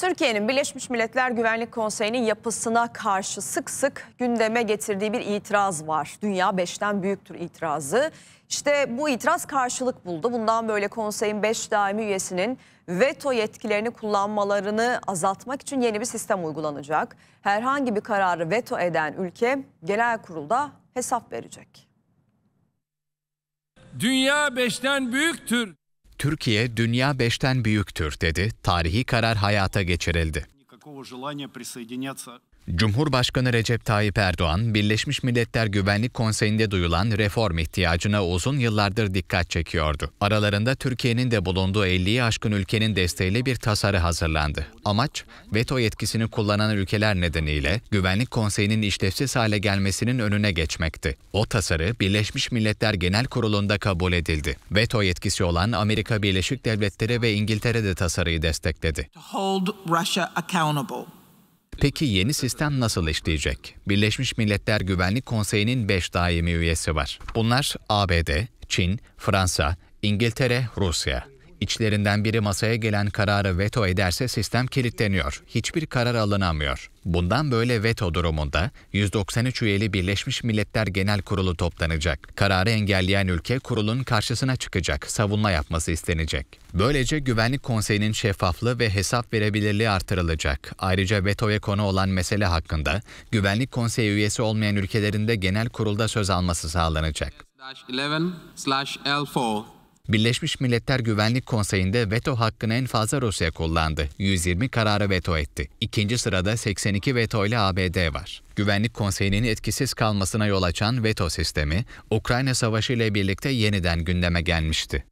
Türkiye'nin Birleşmiş Milletler Güvenlik Konseyi'nin yapısına karşı sık sık gündeme getirdiği bir itiraz var. Dünya beşten büyüktür itirazı. İşte bu itiraz karşılık buldu. Bundan böyle konseyin beş daimi üyesinin veto yetkilerini kullanmalarını azaltmak için yeni bir sistem uygulanacak. Herhangi bir kararı veto eden ülke genel kurulda hesap verecek. Dünya beşten büyüktür. Türkiye dünya beşten büyüktür dedi, tarihi karar hayata geçirildi. Cumhurbaşkanı Recep Tayyip Erdoğan, Birleşmiş Milletler Güvenlik Konseyi'nde duyulan reform ihtiyacına uzun yıllardır dikkat çekiyordu. Aralarında Türkiye'nin de bulunduğu 50'yi aşkın ülkenin desteğiyle bir tasarı hazırlandı. Amaç, veto yetkisini kullanan ülkeler nedeniyle Güvenlik Konseyi'nin işlevsiz hale gelmesinin önüne geçmekti. O tasarı Birleşmiş Milletler Genel Kurulu'nda kabul edildi. Veto yetkisi olan Amerika Birleşik Devletleri ve İngiltere de tasarıyı destekledi. To hold Russia accountable. Peki yeni sistem nasıl işleyecek? Birleşmiş Milletler Güvenlik Konseyi'nin 5 daimi üyesi var. Bunlar ABD, Çin, Fransa, İngiltere, Rusya. İçlerinden biri masaya gelen kararı veto ederse sistem kilitleniyor. Hiçbir karar alınamıyor. Bundan böyle veto durumunda 193 üyeli Birleşmiş Milletler Genel Kurulu toplanacak. Kararı engelleyen ülke kurulun karşısına çıkacak, savunma yapması istenecek. Böylece Güvenlik Konseyi'nin şeffaflığı ve hesap verebilirliği artırılacak. Ayrıca vetoya konu olan mesele hakkında Güvenlik Konseyi üyesi olmayan ülkelerin de genel kurulda söz alması sağlanacak. 11/L4 Birleşmiş Milletler Güvenlik Konseyi'nde veto hakkını en fazla Rusya kullandı. 120 kararı veto etti. İkinci sırada 82 veto ile ABD var. Güvenlik Konseyi'nin etkisiz kalmasına yol açan veto sistemi, Ukrayna Savaşı ile birlikte yeniden gündeme gelmişti.